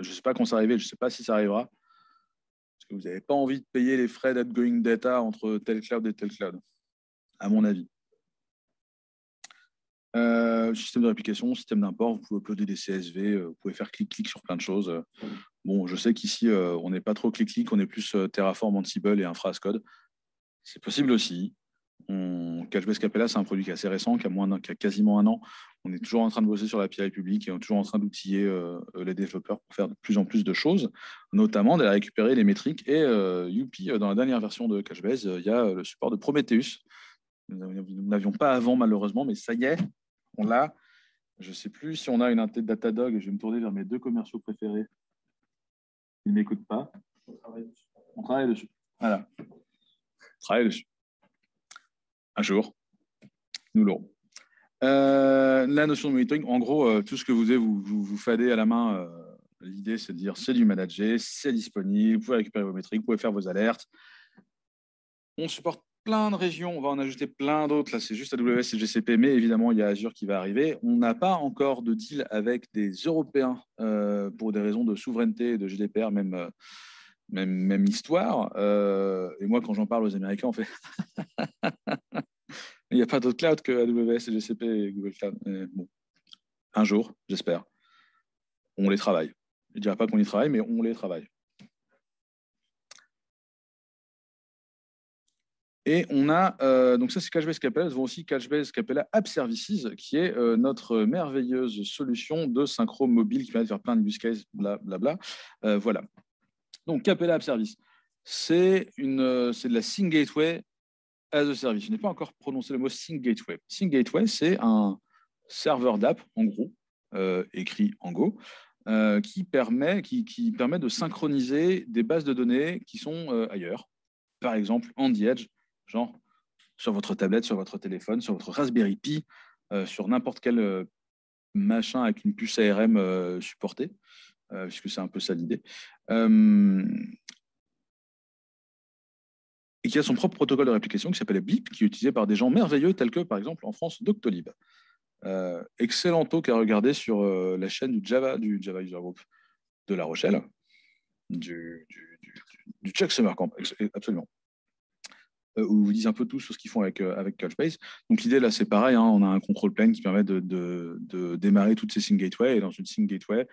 Je ne sais pas quand ça arrivera, je ne sais pas si ça arrivera. Parce que vous n'avez pas envie de payer les frais d'outgoing data entre tel cloud et tel cloud, à mon avis. Euh, système de réplication, système d'import, vous pouvez uploader des CSV, euh, vous pouvez faire clic-clic sur plein de choses. Bon, je sais qu'ici, euh, on n'est pas trop clic-clic, on est plus Terraform, Ansible et InfraScode. Code. C'est possible aussi. CacheBase Capella, c'est un produit qui est assez récent, qui a, moins qui a quasiment un an. On est toujours en train de bosser sur la PI publique et on est toujours en train d'outiller euh, les développeurs pour faire de plus en plus de choses, notamment d'aller récupérer les métriques. Et euh, youpi, euh, dans la dernière version de CacheBase euh, il y a le support de Prometheus. Nous n'avions pas avant, malheureusement, mais ça y est, on l'a. Je ne sais plus si on a une tête Datadog. Je vais me tourner vers mes deux commerciaux préférés. Ils ne m'écoutent pas. On travaille dessus. Voilà. On travaille dessus. Un jour, nous l'aurons. Euh, la notion de monitoring, en gros, euh, tout ce que vous faites vous, fadez à la main. Euh, l'idée, c'est de dire c'est du manager, c'est disponible, vous pouvez récupérer vos métriques, vous pouvez faire vos alertes. On supporte plein de régions, on va en ajouter plein d'autres. Là, c'est juste AWS et GCP, mais évidemment, il y a Azure qui va arriver. On n'a pas encore de deal avec des Européens pour des raisons de souveraineté, de GDPR, même. Même, même, histoire. et moi, quand j'en parle aux Américains, on fait Il n'y a pas d'autre cloud que AWS, GCP et Google Cloud. un jour, j'espère, on les travaille. Je ne dirais pas qu'on y travaille, mais on les travaille. Et on a, euh, donc ça c'est Cachebase Capella, nous avons aussi Cachebase Capella App Services, qui est euh, notre merveilleuse solution de synchro mobile qui permet de faire plein de use cases, blablabla. Bla, euh, voilà. Donc Capella App Service, c'est de la Sync Gateway as a service. Je n'ai pas encore prononcé le mot Sync Gateway. Sync Gateway, c'est un serveur d'app, en gros, euh, écrit en Go, euh, qui, permet, qui, permet de synchroniser des bases de données qui sont euh, ailleurs. Par exemple, en the edge, genre sur votre tablette, sur votre téléphone, sur votre Raspberry Pi, sur n'importe quel machin avec une puce ARM supportée, puisque c'est un peu ça l'idée et qui a son propre protocole de réplication qui s'appelle BIP, qui est utilisé par des gens merveilleux tels que, par exemple, en France, Doctolib. Euh, excellent talk à regarder sur euh, la chaîne du Java, du Java User Group de La Rochelle, du, du, du, du Chuck euh, absolument. où vous disent un peu tout sur ce qu'ils font avec, avec Couchbase. Donc l'idée là, c'est pareil, hein, on a un control plane qui permet de, de, démarrer toutes ces sync gateways, et dans une sync gateway,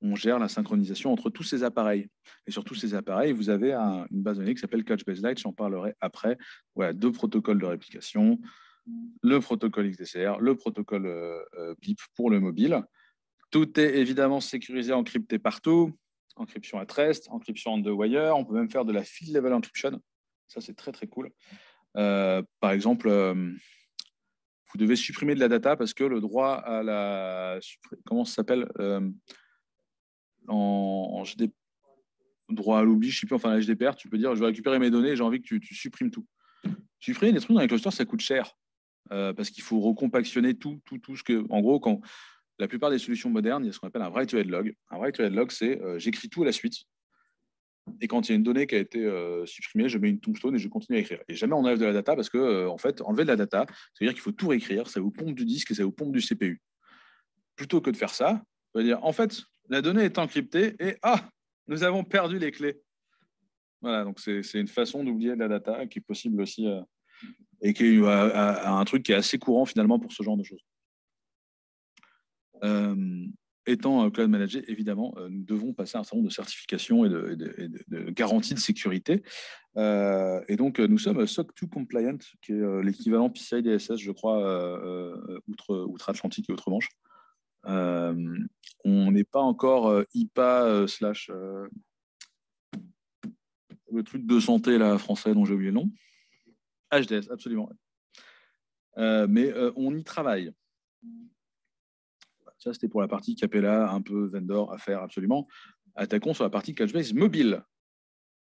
on gère la synchronisation entre tous ces appareils. Et sur tous ces appareils, vous avez une base de données qui s'appelle Couchbase j'en parlerai après. Voilà, deux protocoles de réplication, le protocole XDCR, le protocole euh, euh, BIP pour le mobile. Tout est évidemment sécurisé, encrypté partout, encryption à rest, encryption on the wire, on peut même faire de la field level encryption, ça c'est très très cool. Euh, par exemple, vous devez supprimer de la data parce que le droit à la... Comment ça s'appelle en, droit à l'oubli, je ne sais plus, enfin la GDPR, tu peux dire je vais récupérer mes données, j'ai envie que tu, supprimes tout. Supprimer des trucs dans les clusters, ça coûte cher. Euh, parce qu'il faut recompactionner tout, tout, tout ce que. En gros, quand la plupart des solutions modernes, il y a ce qu'on appelle un write-to-head log. Un write-to-head log, c'est euh, j'écris tout à la suite. Et quand il y a une donnée qui a été euh, supprimée, je mets une tombstone et je continue à écrire. Et jamais on enlève de la data parce que, en fait, enlever de la data, ça veut dire qu'il faut tout réécrire, ça vous pompe du disque et ça vous pompe du CPU. Plutôt que de faire ça, on va dire en fait, la donnée est encryptée et ah, nous avons perdu les clés. Voilà, donc c'est une façon d'oublier de la data qui est possible aussi euh, et qui est euh, un truc qui est assez courant finalement pour ce genre de choses. Euh, étant cloud manager, évidemment, nous devons passer un certain nombre de certifications et de, garanties de sécurité. et donc, nous sommes SOC 2 compliant, qui est l'équivalent PCI DSS, je crois, outre-Atlantique et outre-Manche. Euh, on n'est pas encore euh, IPA euh, slash le truc de santé là, français dont j'ai oublié le nom. HDS, absolument. mais on y travaille. Ça, c'était pour la partie Capella, un peu vendor, à faire absolument. Attaquons sur la partie Cachebase mobile.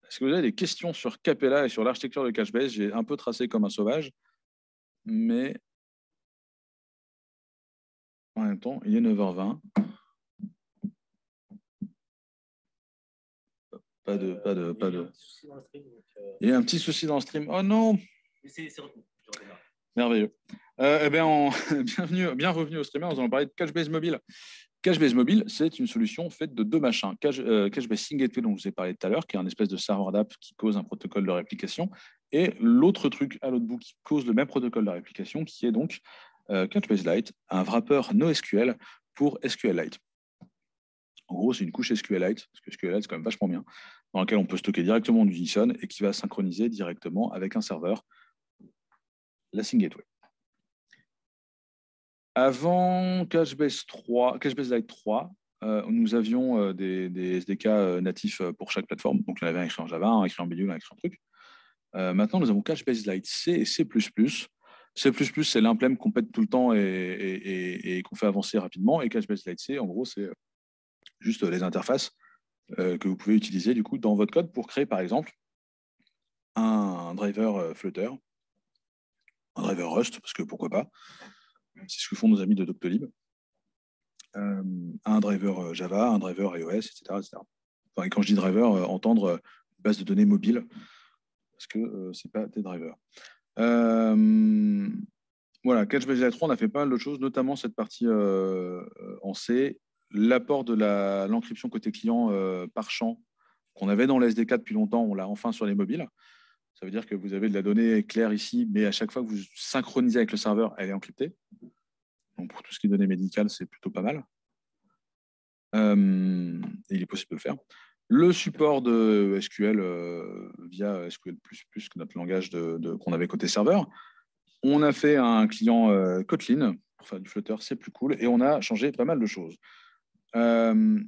Est-ce que vous avez des questions sur Capella et sur l'architecture de Cachebase J'ai un peu tracé comme un sauvage, mais en même temps, il est 9h20. Pas de, pas de, pas de. Il y a un petit souci dans le stream. Oh non Merveilleux. Euh, eh ben, bien, bienvenue, revenu au streamer. On allons parler de Cashbase Mobile. Cashbase Mobile, c'est une solution faite de deux machins. Cash, euh, dont je vous ai parlé tout à l'heure, qui est un espèce de serveur d'app qui cause un protocole de réplication. Et l'autre truc à l'autre bout qui cause le même protocole de réplication, qui est donc euh, Lite, un wrapper NoSQL pour SQLite. En gros, c'est une couche SQLite, parce que SQLite, c'est quand même vachement bien, dans laquelle on peut stocker directement du JSON et qui va synchroniser directement avec un serveur, la Sync Gateway. Avant Cachebase 3, Cachebase Lite 3, euh, nous avions euh, des, SDK natifs pour chaque plateforme. Donc, on avait un écrit en Java, un écrit en un écrit en truc. maintenant, nous avons Cachebase Lite C et C++, C++, c'est l'implème qu'on pète tout le temps et, qu'on fait avancer rapidement. Et cache C, en gros, c'est euh, juste euh, les interfaces euh, que vous pouvez utiliser du coup dans votre code pour créer, par exemple, un, driver Flutter, un driver Rust, parce que pourquoi pas. C'est ce que font nos amis de Doctolib. un driver Java, un driver iOS, etc. et quand je dis driver, entendre base de données mobile, parce que ce n'est pas des drivers. Euh, voilà, Catch 3, on a fait pas mal de choses, notamment cette partie euh, euh, en C, l'apport de l'encryption côté client par champ qu'on avait dans l'SDK depuis longtemps, on l'a enfin sur les mobiles. Ça veut dire que vous avez de la donnée claire ici, mais à chaque fois que vous synchronisez avec le serveur, elle est encryptée. Donc pour tout ce qui est données médicales, c'est plutôt pas mal. il est possible de le faire le support de SQL euh, via SQL++, notre langage qu'on avait côté serveur. On a fait un client euh, Kotlin enfin du Flutter, c'est plus cool, et on a changé pas mal de choses. Euh,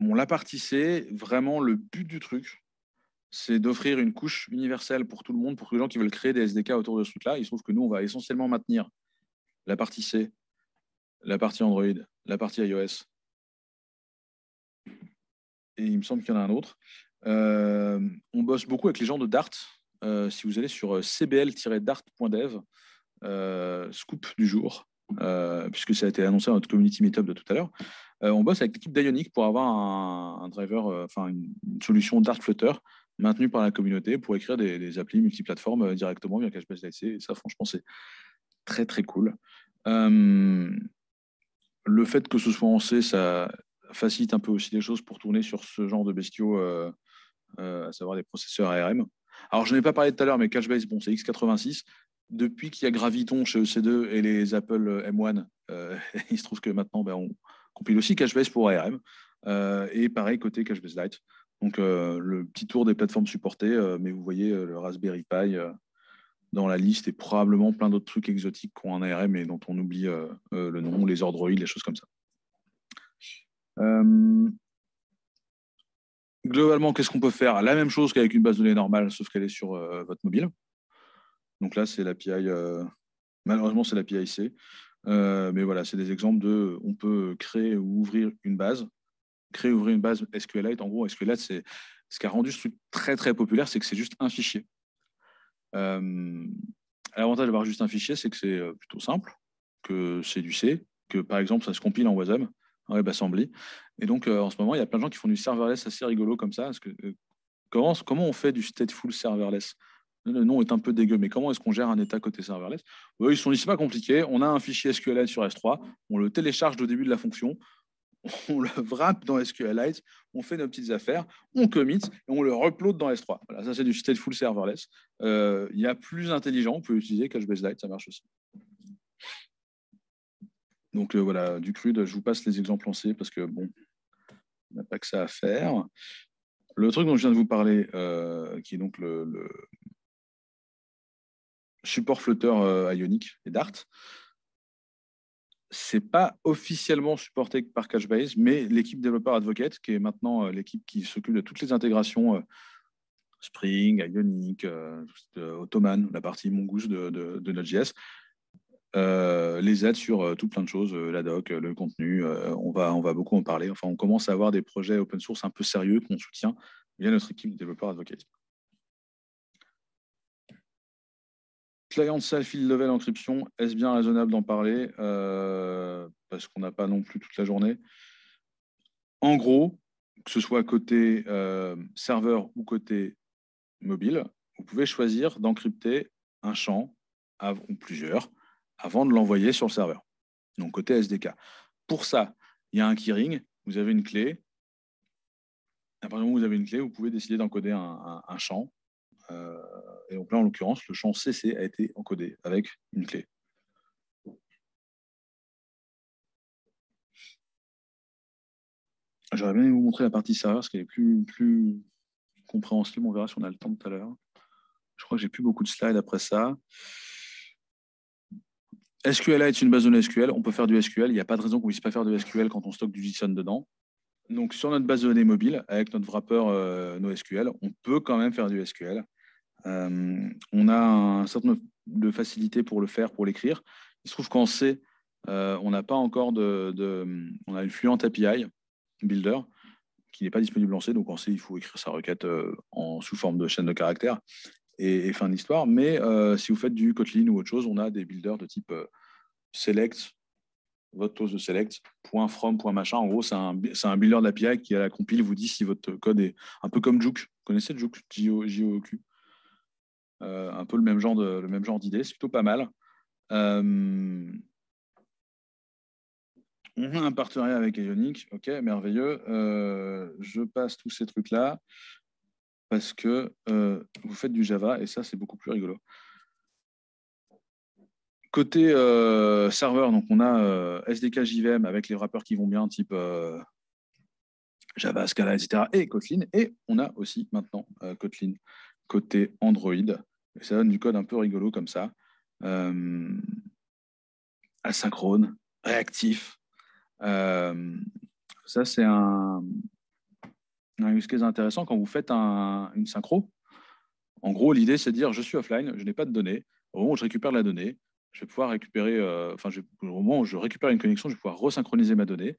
bon, la partie C, vraiment le but du truc, c'est d'offrir une couche universelle pour tout le monde, pour que les gens qui veulent créer des SDK autour de ce truc-là. Il se trouve que nous, on va essentiellement maintenir la partie C, la partie Android, la partie iOS, et il me semble qu'il y en a un autre. Euh, on bosse beaucoup avec les gens de Dart. Euh, si vous allez sur euh, cbl-dart.dev, scoop du jour, puisque ça a été annoncé à notre community meetup de tout à l'heure, on bosse avec l'équipe d'Ionic pour avoir un, driver, enfin une, solution Dart Flutter maintenue par la communauté pour écrire des, applis multiplateformes directement via Cashbase Et ça, franchement, c'est très, très cool. le fait que ce soit en C, ça, facilite un peu aussi les choses pour tourner sur ce genre de bestiaux, euh, euh, à savoir des processeurs ARM. Alors, je n'ai pas parlé tout à l'heure, mais CacheBase, bon, c'est x86. Depuis qu'il y a Graviton chez EC2 et les Apple euh, M1, il se trouve que maintenant, ben, on compile aussi CacheBase pour ARM. et pareil, côté CacheBase Lite. Donc, le petit tour des plateformes supportées, mais vous voyez le Raspberry Pi dans la liste et probablement plein d'autres trucs exotiques qui ont un ARM et dont on oublie le nom, les ordroïdes, les choses comme ça. Euh, globalement, qu'est-ce qu'on peut faire La même chose qu'avec une base de données normale, sauf qu'elle est sur euh, votre mobile. Donc là, c'est l'API. Euh, malheureusement, c'est l'API C. mais voilà, c'est des exemples de. On peut créer ou ouvrir une base. Créer ou ouvrir une base SQLite. En gros, SQLite, c'est ce qui a rendu ce truc très très populaire, c'est que c'est juste un fichier. L'avantage d'avoir juste un fichier, c'est que c'est plutôt simple, que c'est du C, que par exemple ça se compile en WASM. Bah, et donc, euh, en ce moment, il y a plein de gens qui font du serverless assez rigolo comme ça. Parce que, euh, comment, on fait du stateful serverless le nom est un peu dégueu, mais comment est-ce qu'on gère un état côté serverless Ils sont dit, c'est pas compliqué, on a un fichier SQLite sur S3, on le télécharge au début de la fonction, on le wrap dans SQLite, on fait nos petites affaires, on commit et on le replote dans S3. Voilà, ça c'est du stateful serverless. Euh, il y a plus intelligent, on peut utiliser Lite, ça marche aussi. Donc euh, voilà, du crude, je vous passe les exemples lancés parce que bon, n'a pas que ça à faire. Le truc dont je viens de vous parler, euh, qui est donc le, support flotteur euh, Ionic et Dart, c'est pas officiellement supporté par Cachebase, mais l'équipe développeur Advocate, qui est maintenant l'équipe qui s'occupe de toutes les intégrations Spring, Ionic, Ottoman, la partie Mongoose de, de Node.js, euh, les aides sur euh, tout plein de choses, euh, la doc, le contenu, on, va, on va beaucoup en parler. Enfin, on commence à avoir des projets open source un peu sérieux qu'on soutient via notre équipe de développeurs advocates. Client self level encryption, est-ce bien raisonnable d'en parler Parce qu'on n'a pas non plus toute la journée. En gros, que ce soit côté serveur ou côté mobile, vous pouvez choisir d'encrypter un champ, ou plusieurs, avant de l'envoyer sur le serveur. Donc côté SDK. Pour ça, il y a un keyring, vous avez une clé. À partir du moment où vous avez une clé, vous pouvez décider d'encoder un, champ. Euh, et donc là, en l'occurrence, le champ CC a été encodé avec une clé. J'aurais bien vous montrer la partie serveur, parce qu'elle est plus, plus compréhensible. On verra si on a le temps tout à l'heure. Je crois que j'ai plus beaucoup de slides après ça. SQLA est une base de données SQL, on peut faire du SQL, il n'y a pas de raison qu'on ne puisse pas faire du SQL quand on stocke du JSON dedans. Donc sur notre base de données mobile, avec notre wrapper euh, NoSQL, on peut quand même faire du SQL. Euh, on a un certain nombre de facilités pour le faire, pour l'écrire. Il se trouve qu'en C, euh, on n'a pas encore de, On a une fluente API Builder qui n'est pas disponible en C, donc en C, il faut écrire sa requête en, sous forme de chaîne de caractères et, fin d'histoire. Mais euh, si vous faites du Kotlin ou autre chose, on a des builders de type euh, select, votre toast de select, point from, point machin. En gros, c'est un, un builder d'API qui, à la compile, vous dit si votre code est un peu comme Juke. Vous connaissez Juke, J-O-Q euh, Un peu le même genre d'idée, c'est plutôt pas mal. Euh, on un partenariat avec Ionic, ok, merveilleux. je passe tous ces trucs-là parce que euh, vous faites du Java et ça, c'est beaucoup plus rigolo. Côté euh, serveur, donc on a euh, SDK JVM avec les rappeurs qui vont bien, type Java, Scala, etc. et Kotlin. Et on a aussi maintenant Kotlin côté Android. Et ça donne du code un peu rigolo comme ça. asynchrone, réactif. ça, c'est un, ce qui est intéressant quand vous faites une synchro. En gros, l'idée, c'est de dire je suis offline, je n'ai pas de données. Au moment où je récupère la donnée, je vais pouvoir récupérer, euh, enfin, au moment où je récupère une connexion, je vais pouvoir resynchroniser ma donnée.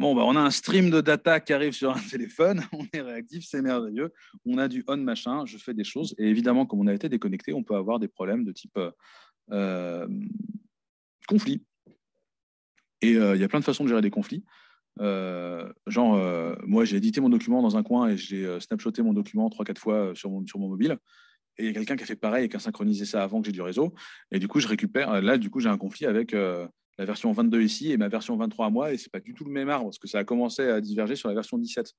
Bon, bah, on a un stream de data qui arrive sur un téléphone, on est réactif, c'est merveilleux. On a du on machin, je fais des choses. Et évidemment, comme on a été déconnecté, on peut avoir des problèmes de type euh, euh, conflit. Et il y a plein de façons de gérer des conflits. Euh, genre, euh, moi, j'ai édité mon document dans un coin et j'ai euh, snapshoté mon document 3-4 fois sur mon, sur mon mobile. Et il y a quelqu'un qui a fait pareil et qui a synchronisé ça avant que j'ai du réseau. Et du coup, je récupère. Là, du coup, j'ai un conflit avec la version 22 ici et ma version 23 à moi. Et c'est pas du tout le même arbre parce que ça a commencé à diverger sur la version 17.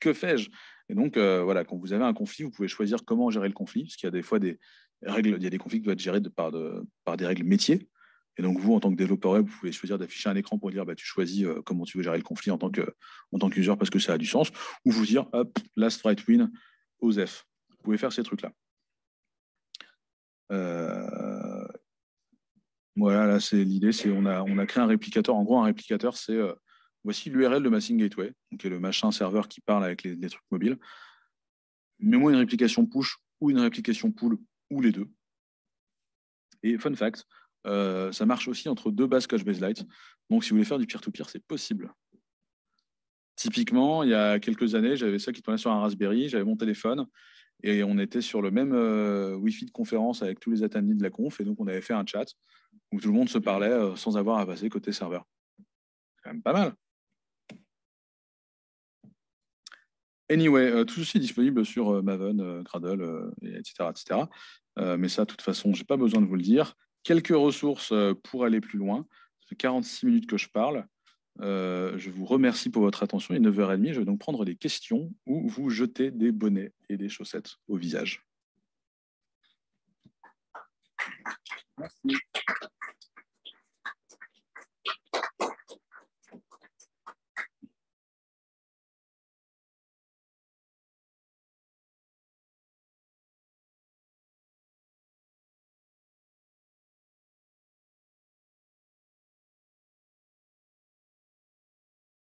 Que fais-je Et donc, voilà, quand vous avez un conflit, vous pouvez choisir comment gérer le conflit. Parce qu'il y a des fois des règles, il y a des conflits qui doivent être gérés de, par, de, par des règles métiers. Et donc, vous, en tant que développeur web, vous pouvez choisir d'afficher un écran pour dire bah, tu choisis euh, comment tu veux gérer le conflit en tant qu'user parce que ça a du sens, ou vous dire hop, last right win, OSEF. Vous pouvez faire ces trucs-là. Euh, voilà, là, c'est l'idée, c'est on a, créé un réplicateur. En gros, un réplicateur, c'est euh, voici l'URL de Massing Gateway, qui est le machin serveur qui parle avec les, les trucs mobiles. Mets-moi une réplication push ou une réplication pull ou les deux. Et fun fact, euh, ça marche aussi entre deux bases Coach Baselight. Donc, si vous voulez faire du peer-to-peer, c'est possible. Typiquement, il y a quelques années, j'avais ça qui tournait sur un Raspberry, j'avais mon téléphone et on était sur le même euh, Wi-Fi de conférence avec tous les attendees de la conf et donc on avait fait un chat où tout le monde se parlait euh, sans avoir à passer côté serveur. C'est quand même pas mal. Anyway, tout ceci est disponible sur Maven, Gradle, etc. etc. mais ça, de toute façon, je n'ai pas besoin de vous le dire quelques ressources euh, pour aller plus loin. Ça fait 46 minutes que je parle. Euh, je vous remercie pour votre attention. Il est 9h30. Je vais donc prendre des questions ou vous jeter des bonnets et des chaussettes au visage. Merci.